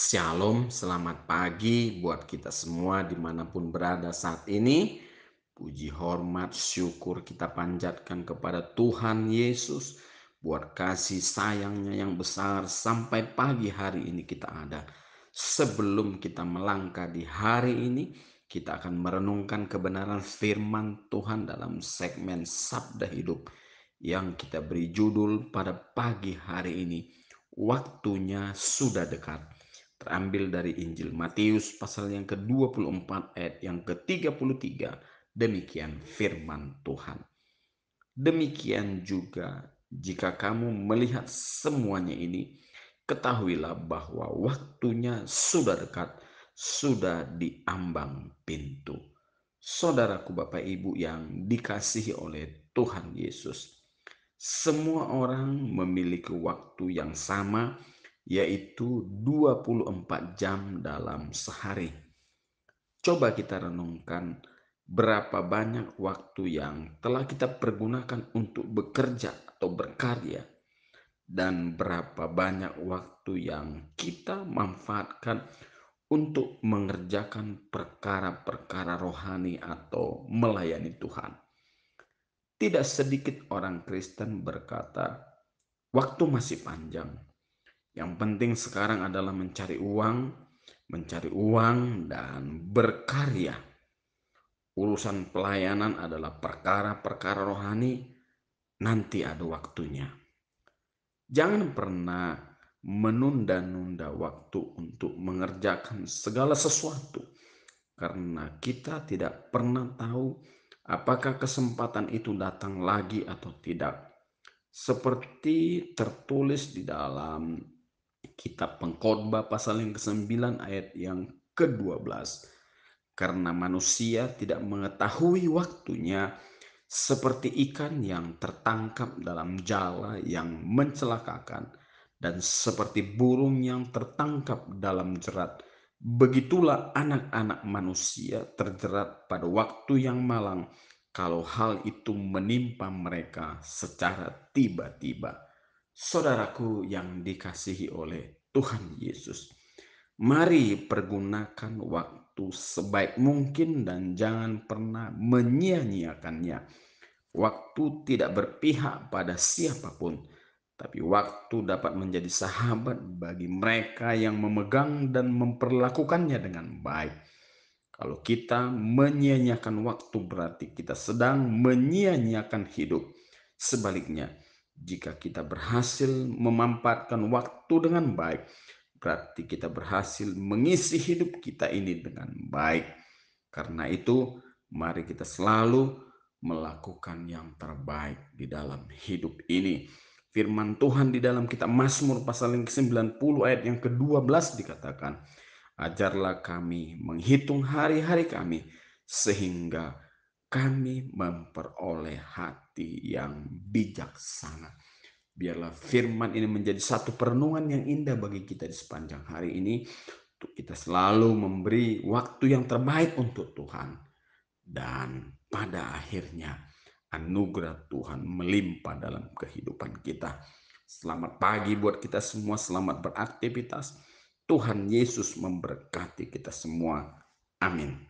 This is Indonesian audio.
Shalom, selamat pagi buat kita semua dimanapun berada saat ini. Puji hormat syukur kita panjatkan kepada Tuhan Yesus buat kasih sayangnya yang besar sampai pagi hari ini kita ada. Sebelum kita melangkah di hari ini, kita akan merenungkan kebenaran firman Tuhan dalam segmen Sabda Hidup yang kita beri judul pada pagi hari ini. Waktunya sudah dekat terambil dari Injil Matius pasal yang ke-24 ayat yang ke-33. Demikian firman Tuhan. Demikian juga jika kamu melihat semuanya ini, ketahuilah bahwa waktunya sudah dekat, sudah diambang pintu. Saudaraku Bapak Ibu yang dikasihi oleh Tuhan Yesus. Semua orang memiliki waktu yang sama yaitu 24 jam dalam sehari. Coba kita renungkan berapa banyak waktu yang telah kita pergunakan untuk bekerja atau berkarya dan berapa banyak waktu yang kita manfaatkan untuk mengerjakan perkara-perkara rohani atau melayani Tuhan. Tidak sedikit orang Kristen berkata, "Waktu masih panjang, yang penting sekarang adalah mencari uang, mencari uang dan berkarya. Urusan pelayanan adalah perkara-perkara rohani, nanti ada waktunya. Jangan pernah menunda-nunda waktu untuk mengerjakan segala sesuatu karena kita tidak pernah tahu apakah kesempatan itu datang lagi atau tidak. Seperti tertulis di dalam kitab Pengkhotbah pasal yang ke-9 ayat yang ke-12. Karena manusia tidak mengetahui waktunya seperti ikan yang tertangkap dalam jala yang mencelakakan dan seperti burung yang tertangkap dalam jerat. Begitulah anak-anak manusia terjerat pada waktu yang malang kalau hal itu menimpa mereka secara tiba-tiba saudaraku yang dikasihi oleh Tuhan Yesus. Mari pergunakan waktu sebaik mungkin dan jangan pernah menyia-nyiakannya. Waktu tidak berpihak pada siapapun, tapi waktu dapat menjadi sahabat bagi mereka yang memegang dan memperlakukannya dengan baik. Kalau kita menyia-nyiakan waktu berarti kita sedang menyia-nyiakan hidup. Sebaliknya, jika kita berhasil memanfaatkan waktu dengan baik, berarti kita berhasil mengisi hidup kita ini dengan baik. Karena itu, mari kita selalu melakukan yang terbaik di dalam hidup ini. Firman Tuhan di dalam kitab Mazmur pasal yang ke-90 ayat yang ke-12 dikatakan, "Ajarlah kami menghitung hari-hari kami sehingga kami memperoleh hati yang bijaksana. Biarlah firman ini menjadi satu perenungan yang indah bagi kita di sepanjang hari ini. Untuk kita selalu memberi waktu yang terbaik untuk Tuhan. Dan pada akhirnya anugerah Tuhan melimpah dalam kehidupan kita. Selamat pagi buat kita semua, selamat beraktivitas. Tuhan Yesus memberkati kita semua. Amin.